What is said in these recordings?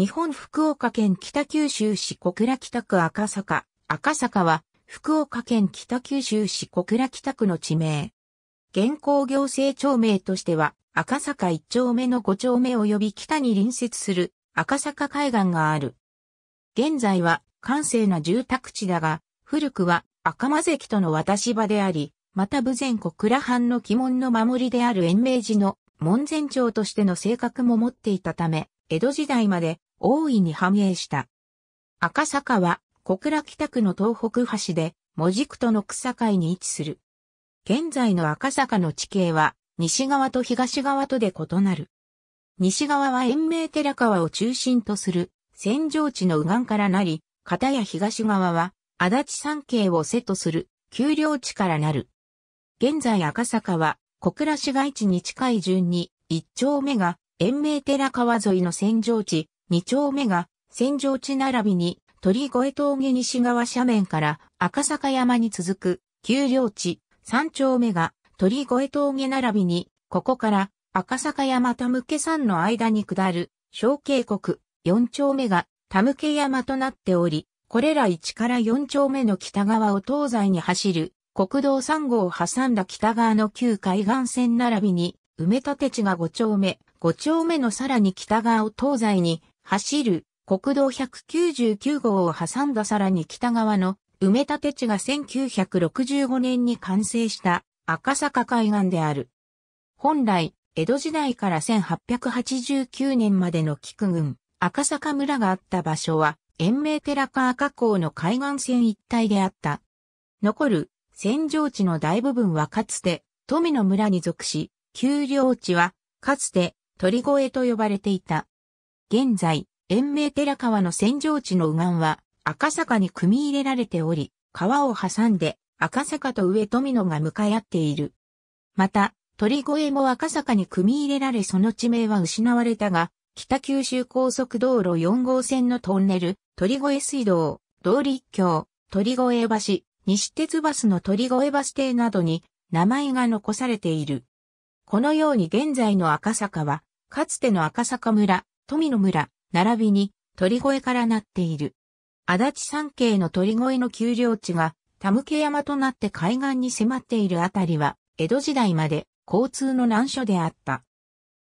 日本福岡県北九州市小倉北区赤坂。赤坂は福岡県北九州市小倉北区の地名。現行行政町名としては赤坂1丁目の5丁目及び北に隣接する赤坂海岸がある。現在は閑静な住宅地だが、古くは赤間関との渡し場であり、また武前小倉藩の鬼門の守りである延命寺の門前町としての性格も持っていたため、江戸時代まで大いに繁栄した。赤坂は小倉北区の東北端で、文字区との草界に位置する。現在の赤坂の地形は、西側と東側とで異なる。西側は延命寺川を中心とする、扇状地の右岸からなり、片や東側は、足立山系を背とする、丘陵地からなる。現在赤坂は、小倉市街地に近い順に、一丁目が、延命寺川沿いの扇状地、二丁目が、戦場地並びに、鳥越峠西側斜面から赤坂山に続く、丘陵地、三丁目が、鳥越峠並びに、ここから赤坂山田向山の間に下る、小渓谷、四丁目が田向山となっており、これら一から四丁目の北側を東西に走る、国道三号を挟んだ北側の旧海岸線並びに、埋め立て地が五丁目、五丁目のさらに北側を東西に走る国道199号を挟んださらに北側の埋め立て地が1965年に完成した赤坂海岸である。本来、江戸時代から1889年までの菊群、赤坂村があった場所は、延命寺川河口の海岸線一帯であった。残る、戦場地の大部分はかつて、富の村に属し、丘陵地は、かつて、鳥越と呼ばれていた。現在、延命寺川の扇状地の右岸は赤坂に組み入れられており、川を挟んで赤坂と上富野が向かい合っている。また、鳥越も赤坂に組み入れられその地名は失われたが、北九州高速道路4号線のトンネル、鳥越水道、道立橋、鳥越橋、西鉄バスの鳥越バス停などに名前が残されている。このように現在の赤坂は、かつての赤坂村、富の村、並びに鳥越からなっている。足立山系の鳥越の丘陵地が田向山となって海岸に迫っているあたりは、江戸時代まで交通の難所であった。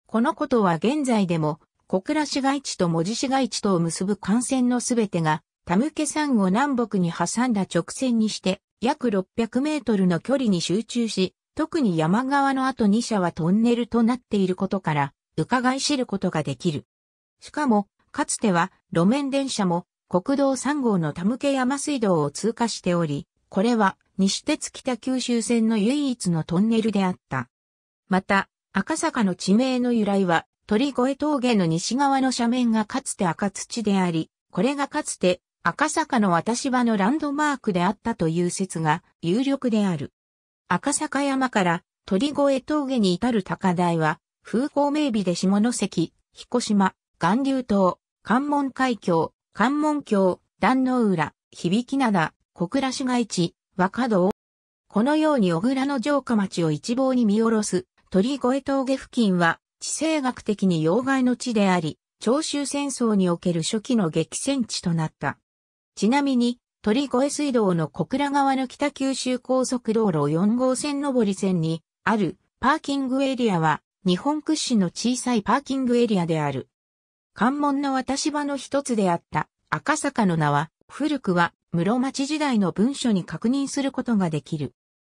このことは現在でも、小倉市街地と文字市街地とを結ぶ幹線のすべてが、田向山を南北に挟んだ直線にして、約600メートルの距離に集中し、特に山側の後2社はトンネルとなっていることから、伺い知ることができる。しかも、かつては路面電車も国道3号の田向山水道を通過しており、これは西鉄北九州線の唯一のトンネルであった。また、赤坂の地名の由来は、鳥越峠の西側の斜面がかつて赤土であり、これがかつて赤坂の渡し場のランドマークであったという説が有力である。赤坂山から鳥越峠に至る高台は、風光明媚で下関、彦島、岩流島、関門海峡、関門橋、壇の浦、響灘、小倉市街地、若道。このように小倉の城下町を一望に見下ろす鳥越峠付近は地政学的に要害の地であり、長州戦争における初期の激戦地となった。ちなみに、鳥越水道の小倉川の北九州高速道路4号線上り線にあるパーキングエリアは日本屈指の小さいパーキングエリアである。関門の渡し場の一つであった赤坂の名は、古くは室町時代の文書に確認することができる。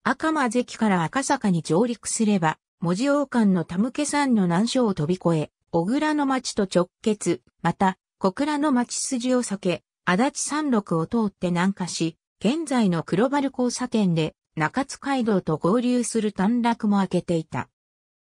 赤間関から赤坂に上陸すれば、文字王冠の田向山の難所を飛び越え、小倉の町と直結、また、小倉の町筋を避け、足立山麓を通って南下し、現在の黒丸交差点で中津街道と合流する短絡も開けていた。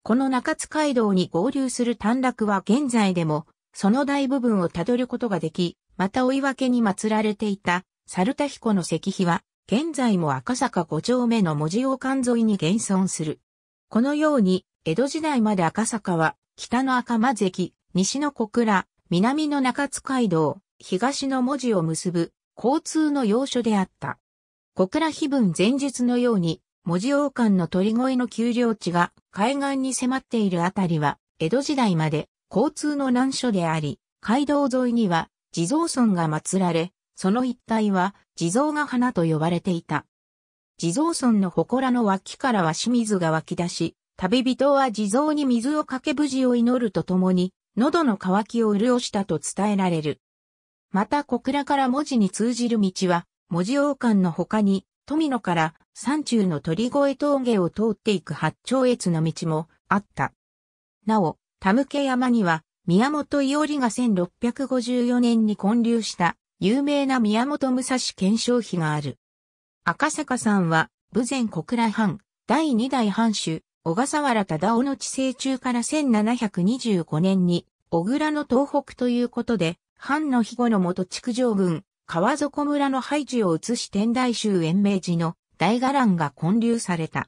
この中津街道に合流する短絡は現在でもその大部分をたどることができ、また追い分けに祀られていた、猿田彦の石碑は、現在も赤坂5丁目の文字王冠沿いに現存する。このように、江戸時代まで赤坂は、北の赤間関、西の小倉、南の中津街道、東の文字を結ぶ、交通の要所であった。小倉碑文前日のように、文字王冠の鳥越の丘陵地が海岸に迫っているあたりは、江戸時代まで交通の難所であり、街道沿いには地蔵村が祀られ、その一帯は地蔵が花と呼ばれていた。地蔵村の祠の脇からは清水が湧き出し、旅人は地蔵に水をかけ無事を祈るとともに、喉の渇きを潤したと伝えられる。また小倉から文字に通じる道は、文字王冠の他に、富野から山中の鳥越峠を通っていく八丁越の道もあった。なお、田向山には、宮本伊織が1654年に建立した有名な宮本武蔵検証碑がある。赤坂さんは、武前小倉藩、第二代藩主、小笠原忠夫の治世中から1725年に、小倉の東北ということで、藩の庇護の元築城郡、川底村の廃寺を移し天台宗延明寺の大伽藍が建立された。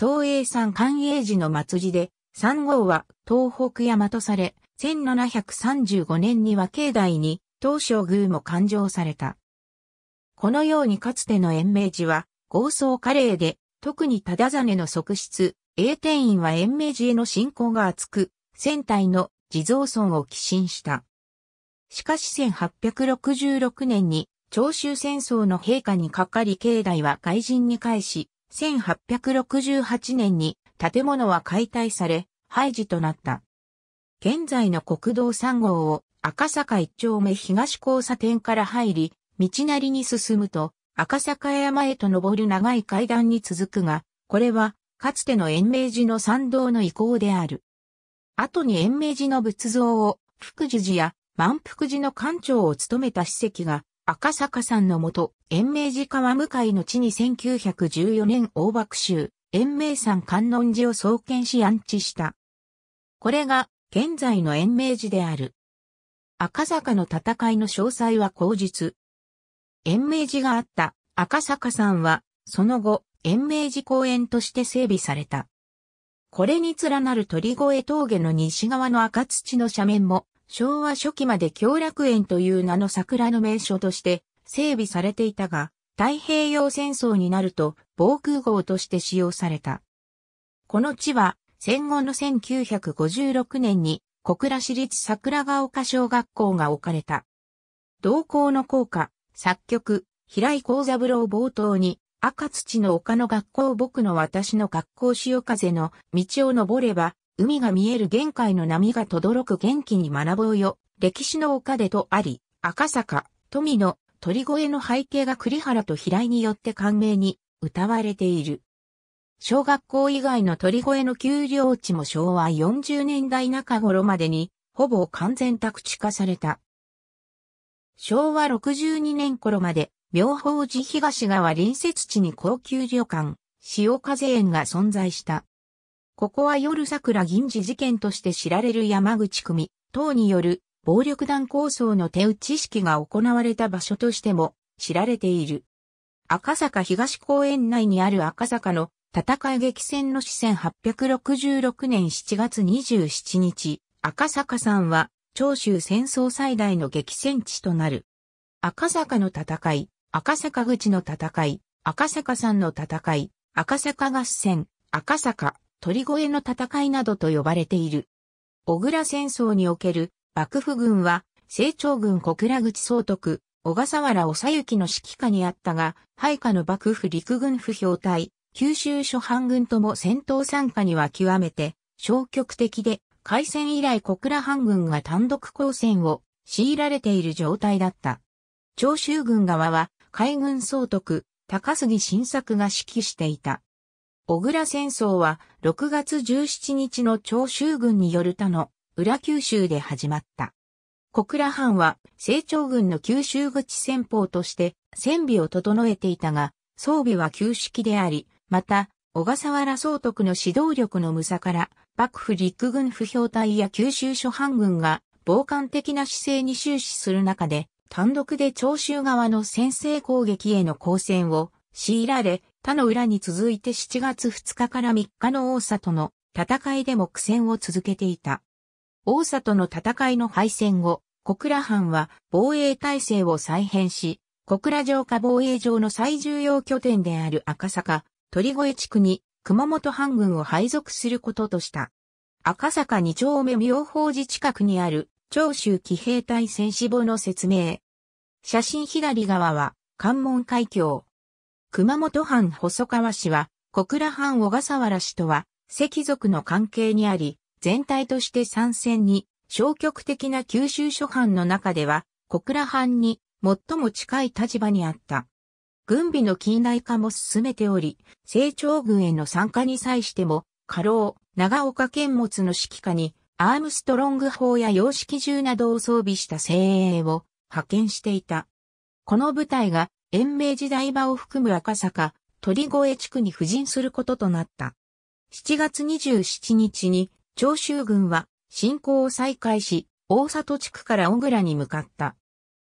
東映山寛永寺の末寺で、三号は東北山とされ、1735年には境内に東照宮も勘定された。このようにかつての延命寺は、豪壮華麗で、特に忠真の側室、永天院は延命寺への信仰が厚く、戦体の地蔵尊を寄進した。しかし1866年に、長州戦争の陛下にかかり境内は外人に返し、1868年に建物は解体され、廃寺となった。現在の国道3号を赤坂一丁目東交差点から入り、道なりに進むと赤坂山へと登る長い階段に続くが、これはかつての延命寺の参道の遺構である。後に延命寺の仏像を福寿寺や万福寺の館長を務めた史跡が赤坂さんのもと、延命寺川向かいの地に1914年大爆襲、延命山観音寺を創建し安置した。これが現在の延命寺である。赤坂の戦いの詳細は口述。延命寺があった赤坂山は、その後、延命寺公園として整備された。これに連なる鳥越峠の西側の赤土の斜面も、昭和初期まで京楽園という名の桜の名所として整備されていたが、太平洋戦争になると防空壕として使用された。この地は戦後の1956年に小倉市立桜ヶ丘小学校が置かれた。同校の校歌、作曲、平井幸三郎冒頭に赤土の丘の学校僕の私の学校潮風の道を登れば海が見える玄界の波が轟く元気に学ぼうよ。歴史の丘でとあり、赤坂、富の鳥越の背景が栗原と平井によって感銘に歌われている。小学校以外の鳥越の丘陵地も昭和40年代中頃までに、ほぼ完全宅地化された。昭和62年頃まで、妙法寺東側隣接地に高級旅館、潮風園が存在した。ここは夜桜銀次事件として知られる山口組、等による暴力団抗争の手打ち式が行われた場所としても知られている。赤坂東公園内にある赤坂の戦い激戦の死1866年7月27日、赤坂さんは長州戦争最大の激戦地となる。赤坂の戦い、赤坂口の戦い、赤坂さんの戦い、赤坂合戦、赤坂、鳥越の戦いなどと呼ばれている。小倉戦争における幕府軍は、成長軍小倉口総督、小笠原おさゆきの指揮下にあったが、配下の幕府陸軍不評隊、九州諸藩軍とも戦闘参加には極めて消極的で、開戦以来小倉藩軍が単独抗戦を強いられている状態だった。長州軍側は海軍総督、高杉晋作が指揮していた。小倉戦争は6月17日の長州軍による他の裏九州で始まった。小倉藩は、成長軍の九州口戦法として、戦備を整えていたが、装備は旧式であり、また、小笠原総督の指導力の無差から、幕府陸軍不評隊や九州諸藩軍が、傍観的な姿勢に終始する中で、単独で長州側の先制攻撃への抗戦を強いられ、他の裏に続いて7月2日から3日の大里の戦いでも苦戦を続けていた。佐里の戦いの敗戦後、小倉藩は防衛体制を再編し、小倉城下防衛上の最重要拠点である赤坂、鳥越地区に熊本藩軍を配属することとした。赤坂二丁目妙法寺近くにある長州騎兵隊戦死亡の説明。写真左側は関門海峡。熊本藩細川氏は小倉藩小笠原氏とは赤族の関係にあり、全体として参戦に消極的な九州諸藩の中では小倉藩に最も近い立場にあった。軍備の近代化も進めており、成長軍への参加に際しても、過労、長岡剣物の指揮下に、アームストロング砲や洋式銃などを装備した精鋭を派遣していた。この部隊が延命時代場を含む赤坂、鳥越地区に布陣することとなった。7月27日に長州軍は進攻を再開し、大里地区から小倉に向かった。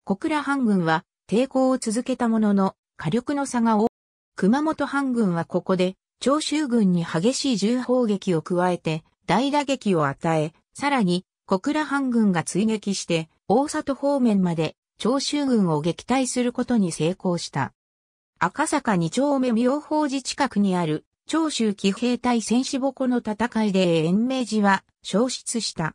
小倉藩軍は抵抗を続けたものの、火力の差が大、熊本藩軍はここで、長州軍に激しい銃砲撃を加えて、大打撃を与え、さらに、小倉藩軍が追撃して、大里方面まで、長州軍を撃退することに成功した。赤坂二丁目妙法寺近くにある長州騎兵隊戦士母子の戦いで延命寺は消失した。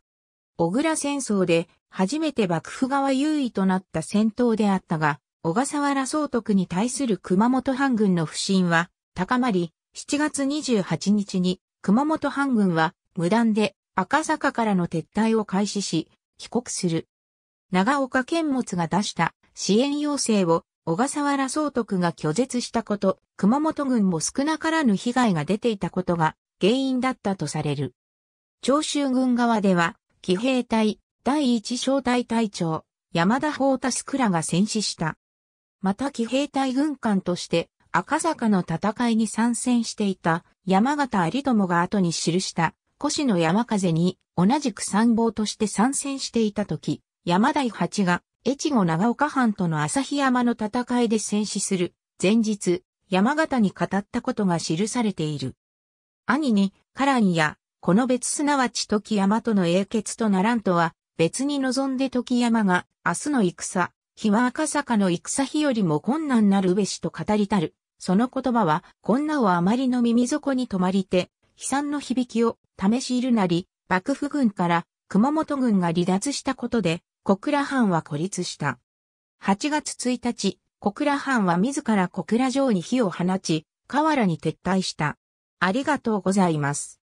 小倉戦争で初めて幕府側優位となった戦闘であったが、小笠原総督に対する熊本藩軍の不信は高まり、7月28日に熊本藩軍は無断で赤坂からの撤退を開始し、帰国する。長岡県物が出した支援要請を小笠原総督が拒絶したこと、熊本軍も少なからぬ被害が出ていたことが原因だったとされる。長州軍側では、騎兵隊、第一小隊隊長、山田法太スクラが戦死した。また騎兵隊軍艦として赤坂の戦いに参戦していた山形有友が後に記した越の山風に同じく参謀として参戦していた時、山台八が越後長岡藩との旭山の戦いで戦死する、前日、山形に語ったことが記されている。兄に、カランや、この別すなわち時山との英傑とならんとは、別に望んで時山が、明日の戦、日は赤坂の戦日よりも困難なるべしと語りたる。その言葉は、こんなをあまりの耳底に止まりて、悲惨の響きを試しいるなり、幕府軍から熊本軍が離脱したことで、小倉藩は孤立した。8月1日、小倉藩は自ら小倉城に火を放ち、河原に撤退した。ありがとうございます。